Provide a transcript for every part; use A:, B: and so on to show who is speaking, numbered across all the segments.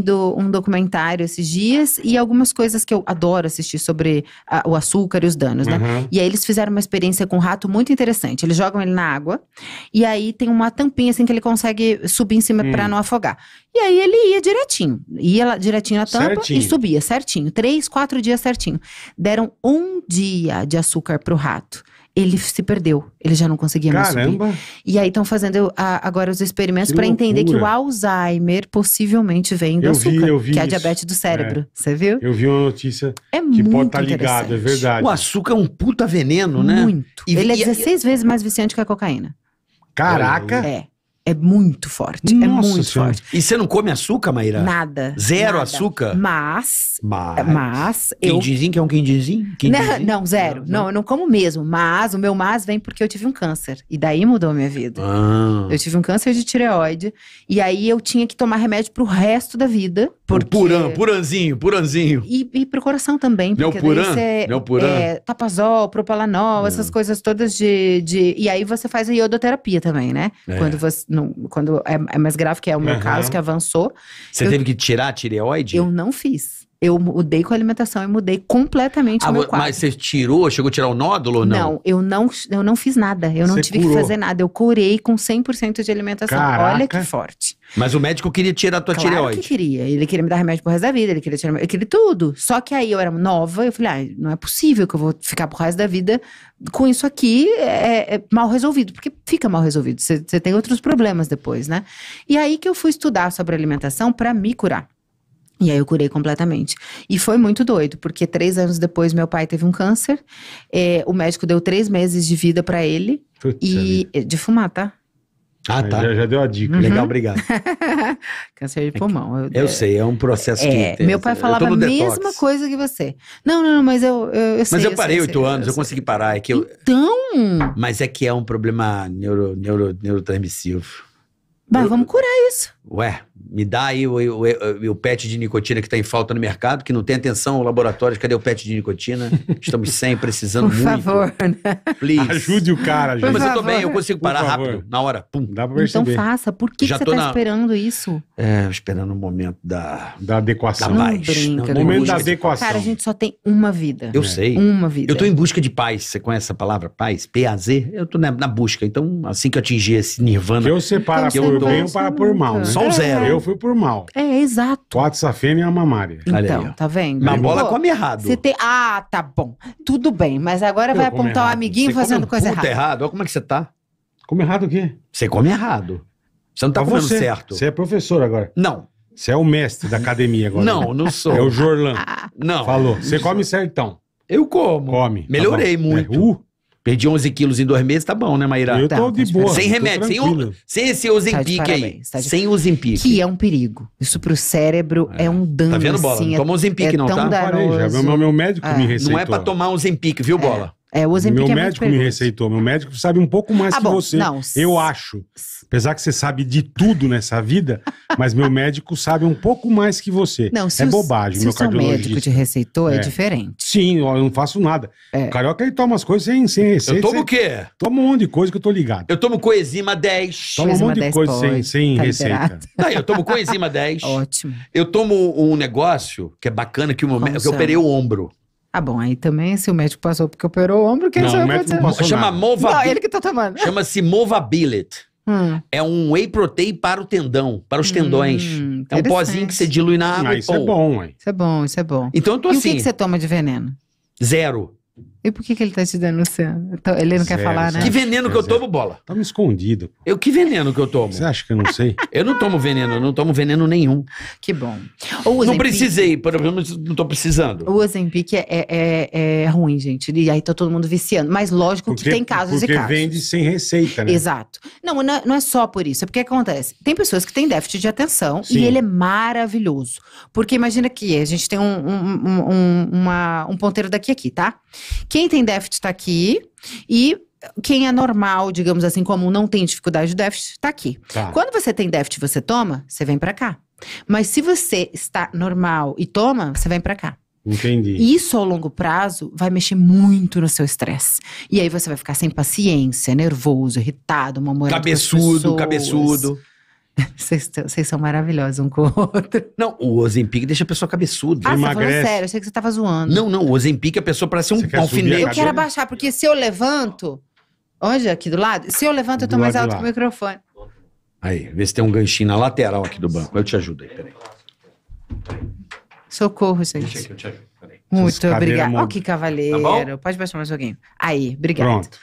A: vendo um documentário esses dias e algumas coisas que eu adoro assistir sobre a, o açúcar e os danos, né? Uhum. E aí eles fizeram uma experiência com um rato muito interessante. Eles jogam ele na água e aí tem uma tampinha assim que ele consegue subir em cima hum. para não afogar. E aí ele ia direitinho, ia lá, direitinho na tampa certinho. e subia certinho, três, quatro dias certinho. Deram um dia de açúcar pro rato ele se perdeu. Ele já não conseguia Caramba. mais subir. E aí estão fazendo a, agora os experimentos para entender que o Alzheimer possivelmente vem do eu açúcar, vi, eu vi que é a diabetes do cérebro. Você é. viu? Eu vi uma notícia é que pode estar tá ligada, é verdade. O açúcar é um puta veneno, né? Muito. E, ele é 16 e... vezes mais viciante que a cocaína.
B: Caraca! É. É
A: muito forte. É Nossa é muito senhora. forte.
B: E você não come açúcar, Maíra?
A: Nada. Zero nada. açúcar? Mas.
B: Mas. mas eu... Quindizinho, que é um quindizinho? quindizinho? Não,
A: não, zero. Não, não. não, eu não como mesmo. Mas o meu mas vem porque eu tive um câncer. E daí mudou a minha vida. Ah. Eu tive um câncer de tireoide. E aí eu tinha que tomar remédio pro resto da vida. Porque...
B: Puran, puranzinho, puranzinho.
A: E, e pro coração também. Porque Neopuran, é, Neopuran. É, tapazol, propalanol, essas é. coisas todas de, de... E aí você faz a iodoterapia também, né? É. Quando, você, não, quando é, é, mais grave, que é o meu uhum. caso, que avançou. Você eu, teve
B: que tirar a tireoide?
A: Eu não fiz eu mudei com a alimentação, eu mudei completamente ah, o meu quadro. Mas você
B: tirou, chegou a tirar o nódulo ou não? Não,
A: eu não, eu não fiz nada, eu não você tive curou. que fazer nada, eu curei com 100% de alimentação. Caraca. Olha que forte.
B: Mas o médico queria tirar a tua claro tireoide. que
A: queria, ele queria me dar remédio pro resto da vida, ele queria tirar, ele queria tudo. Só que aí eu era nova, eu falei, ah, não é possível que eu vou ficar pro resto da vida com isso aqui é, é mal resolvido, porque fica mal resolvido, você tem outros problemas depois, né? E aí que eu fui estudar sobre alimentação para me curar. E aí eu curei completamente. E foi muito doido, porque três anos depois meu pai teve um câncer. É, o médico deu três meses de vida para ele. Putz e é de fumar, tá? Ah, tá. Já, já, deu a dica. Uhum. Legal, obrigado. Câncer de é pulmão. Eu, eu, é, sei,
B: é um processo é, que. meu pai falava a mesma
A: coisa que você. Não, não, não, mas eu, eu, eu sei. Mas eu parei oito anos,
B: eu, eu consegui parar. É que
A: então.
B: Mas é que é um problema neuro, neuro, neurotransmissivo.
A: Mas vamos curar isso.
B: Ué, me dá aí o, o, o, pet de nicotina que está em falta no mercado, que não tem atenção ao laboratório, cadê o pet de nicotina? Estamos sem, precisando Por muito. Por
A: favor, né? Please. Ajude o cara, gente. Por Mas favor. eu tô bem, eu consigo parar
B: rápido, na hora, pum. Dá pra perceber. Então faça,
A: por que, Já que você está na... esperando isso?
B: É, esperando o momento da... Da adequação. Da paz. Não brinca, né? não, momento da adequação. Cara, a
A: gente só tem uma vida. Eu é. sei. Uma
B: vida. Eu tô em busca de paz, você conhece essa palavra? Paz, P-A-Z, eu tô na, na busca. Então, assim que eu atingir esse nirvana... Que eu separo então por bem ou para por mal. Né? Só o é, zero. Eu fui por mal.
A: É, exato.
B: Quatsafena e a mamária. Então, tá vendo? Na bola come errado. Você
A: tem... Ah, tá bom. Tudo bem, mas agora Eu vai apontar o amiguinho Você fazendo come coisa errada.
B: errado. Olha como é que você tá. Come errado o quê? Você come errado. Você não tá é comendo você. certo. Você é professor agora. Não, Você é o mestre da academia agora. não, não sou. É o Jorlan. não. Falou. Você come certão. Eu como. Come. Tá Melhorei Tá muito. É, uh, Perdi 11 quilos em dois meses, tá bom, né, Maíra? Eu tô tá, de tá boa. Sem remédio, sem, o, sem esse Ozempique tá aí. Tá de...
A: Sem Ozempique. Que é um perigo. Isso pro cérebro é, é um dano. Tá vendo, Bola? Assim, é não é toma Ozempique é não, tá? Danoso. Já, meu, meu médico me receitou. É. Não é pra tomar Ozempique,
B: viu, é. Bola? É, o Ozempic meu é médico me receitou, meu médico sabe um pouco mais ah, que bom, você. Não. Eu acho. Apesar que você sabe de tudo nessa vida, mas meu médico sabe um pouco mais que você. Não, se é bobagem, se meu o cardiologista. Seu médico
A: te receitou é, é diferente.
B: Sim, eu não faço nada. É. O carioca ele toma as coisas sem, sem receita. Eu tomo o quê? Toma um monte de coisa que eu tô ligado. Eu tomo coenzima
A: 10. Toma um monte de coisa pode, sem, sem tá receita. Não, eu
B: tomo coenzima 10. Ótimo. Eu tomo um negócio que é bacana que o meu médico, eu operei o ombro.
A: Ah, bom, aí também se o médico passou porque operou o ombro, quem não, sabe o médico não passou Chama Mova não, ele que tá tomando.
B: Chama-se Movabilit. Hum. É um whey protein para o tendão, para os tendões. Hum, é um pozinho que você dilui na ah, água. Ah, isso é pô. é bom, hein?
A: Isso é bom, isso é bom. Então eu tô e assim. E o que, assim. que, você toma de veneno? Zero. E por que, que ele tá te denunciando? Então, ele não zero, quer falar, né? Que veneno
B: é que eu zero. tomo, bola? Tá me escondido. Eu, que veneno que eu tomo? Você acha que eu não sei? eu não tomo veneno, eu não tomo veneno nenhum. Que bom. O não precisei, por exemplo, não tô precisando.
A: O Ozempic é, é, é, é ruim, gente. E aí tá todo mundo viciando. Mas lógico porque, que tem casos e casos. Porque
B: vende sem receita, né? Exato.
A: Não, é, não é só por isso. É porque acontece. Tem pessoas que têm déficit de atenção Sim. e ele é maravilhoso. Porque imagina que a gente tem um, um, um, uma, um ponteiro daqui aqui, tá? Quem tem déficit tá aqui e quem é normal, digamos assim, comum, não tem dificuldade de déficit, tá aqui. Tá. Quando você tem déficit, você toma, você vem para cá. Mas se você está normal e toma, você vem para cá. Entendi. Isso ao longo prazo vai mexer muito no seu estresse. E aí você vai ficar sem paciência, nervoso, irritado, uma Cabeçudo, cabeçudo. Vocês são maravilhosos um com o outro. Não,
B: o Ozempic deixa a pessoa cabeçuda. Ah, tá emagrece. Tá sério,
A: eu sei que você tava zoando. Não,
B: não, o Ozempic é a pessoa parece um alfinete. Eu quero
A: abaixar, porque se eu levanto, olha aqui do lado, se eu levanto eu tô mais alto que o microfone.
B: Aí, vê se tem um ganchinho na lateral aqui do banco. Eu te ajudo aí, peraí.
A: Socorro, gente. Deixa eu te ajudo. Muito obrigado. Ó, que tá cavaleiro. Tá Pode baixar mais alguém. Aí, obrigado. Pronto.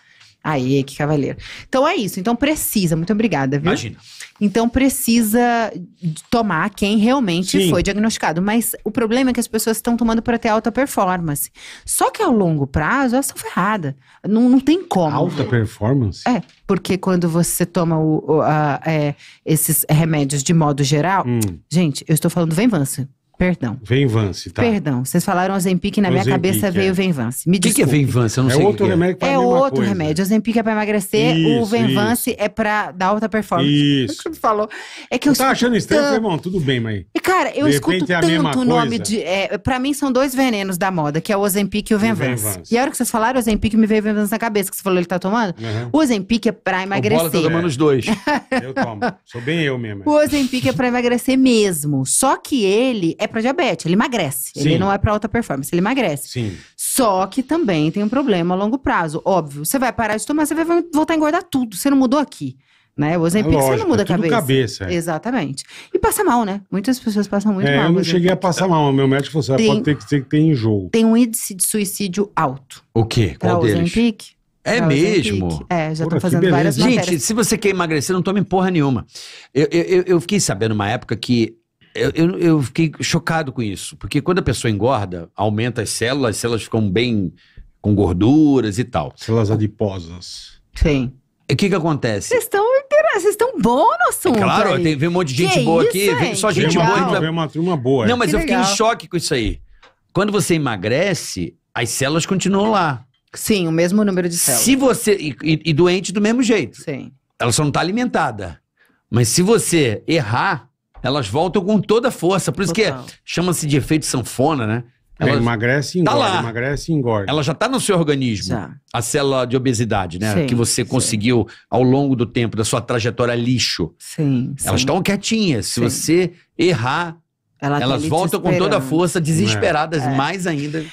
A: Aí, que cavaleiro. Então é isso. Então precisa, muito obrigada, viu? Imagina. Então precisa tomar quem realmente Sim. foi diagnosticado. Mas o problema é que as pessoas estão tomando para ter alta performance. Só que ao longo prazo, elas estão ferradas. Não, não tem como. Alta
B: performance?
A: É, porque quando você toma o, o, a, é, esses remédios de modo geral. Hum. Gente, eu estou falando venvança. Perdão.
B: Venvance, tá? Perdão.
A: Vocês falaram Ozempic e na minha Ozempic, cabeça veio é. Venvance. Me diz. O que, é Venvance? Eu não é sei. Outro que é. remédio que é. é outro coisa. remédio. Ozempic é para emagrecer, isso, o Venvance isso. é para dar alta performance. Isso. É você falou. É que eu, eu tá achando estranho, tan... irmão,
B: tudo bem, mas. Cara, eu de escuto é tanto o nome de.
A: É, para mim são dois venenos da moda, que é o Ozempic e o Venvance. E, e a hora que vocês falaram Ozempic me veio Venvance na cabeça, que você falou ele tá tomando. Uhum. O Ozempic é para tá emagrecer. Eu tô tomando os
B: dois. eu tomo. Sou bem eu mesmo.
A: É. O Ozempic é para emagrecer mesmo. Só que ele é é para diabetes, ele emagrece. Sim. Ele não é para alta performance, ele emagrece. Sim. Só que também tem um problema a longo prazo, óbvio. Você vai parar de tomar, você vai voltar a engordar tudo. Você não mudou aqui. Né? O Ozempic, é você não muda é a cabeça. cabeça é. Exatamente. E passa mal, né? Muitas pessoas passam muito é, mal. Eu não cheguei a passar mal. Meu
B: médico falou que assim, ah, pode ter que ter que tem enjoo.
A: Tem um índice de suicídio alto.
B: O quê? Pra Qual deles? Ozempic,
A: é mesmo? É, já estou fazendo várias matérias. Gente, se você quer
B: emagrecer, não tome porra nenhuma. Eu, eu, eu fiquei sabendo uma época que eu, eu, eu, fiquei chocado com isso, porque quando a pessoa engorda, aumenta as células, as células ficam bem com gorduras e tal. Células adiposas. Sim. O que que acontece?
A: Vocês estão vocês estão bom no assunto. É claro, tem, vem um monte de gente que boa isso, aqui, vem só gente boa aqui. Vem
B: uma turma boa. É. Não, mas que eu legal. fiquei em choque com isso aí. Quando você emagrece, as células continuam lá.
A: Sim, o mesmo número de células. Se você e, e, e doente do mesmo jeito. Sim.
B: Ela só não está alimentada. Mas se você errar, elas voltam com toda a força. Por isso é, Total. que chama-se de efeito sanfona, né? Ela é, emagrece e tá engorda, tá lá. emagrece e engorda. Ela já está no seu organismo, já. a célula de obesidade, né? Sim, que você sim. conseguiu ao longo do tempo, da sua trajetória lixo. Sim. Elas estão quietinhas. Se você errar, Ela tá elas voltam com toda a força, é. desesperadas é. mais ainda.